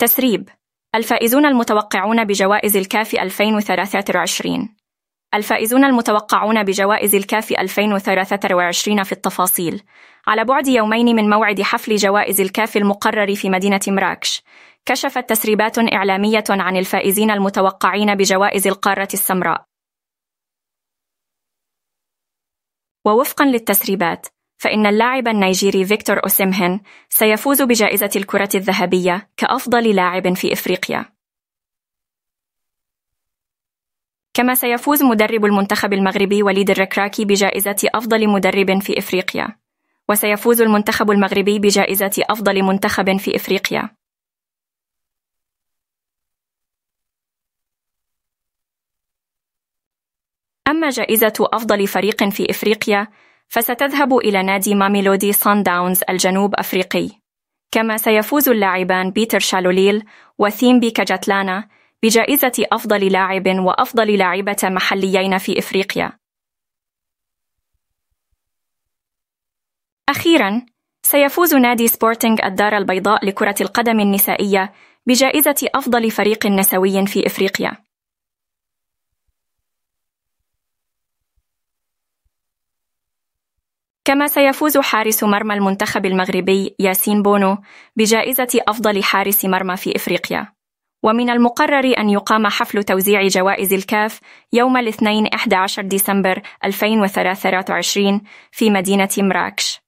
تسريب الفائزون المتوقعون بجوائز الكافي 2023 الفائزون المتوقعون بجوائز الكافي 2023 في التفاصيل على بعد يومين من موعد حفل جوائز الكافي المقرر في مدينة مراكش كشفت تسريبات إعلامية عن الفائزين المتوقعين بجوائز القارة السمراء ووفقا للتسريبات فإن اللاعب النيجيري فيكتور أوسيمهن سيفوز بجائزة الكرة الذهبية كأفضل لاعب في إفريقيا. كما سيفوز مدرب المنتخب المغربي وليد الركراكي بجائزة أفضل مدرب في إفريقيا. وسيفوز المنتخب المغربي بجائزة أفضل منتخب في إفريقيا. أما جائزة أفضل فريق في إفريقيا فستذهب إلى نادي ماميلودي سان داونز الجنوب أفريقي كما سيفوز اللاعبان بيتر شالوليل وثيم بيكاجاتلانا بجائزة أفضل لاعب وأفضل لاعبة محليين في إفريقيا أخيراً سيفوز نادي سبورتينغ الدار البيضاء لكرة القدم النسائية بجائزة أفضل فريق نسوي في إفريقيا كما سيفوز حارس مرمى المنتخب المغربي ياسين بونو بجائزة أفضل حارس مرمى في إفريقيا ومن المقرر أن يقام حفل توزيع جوائز الكاف يوم الاثنين 11 ديسمبر 2023 في مدينة مراكش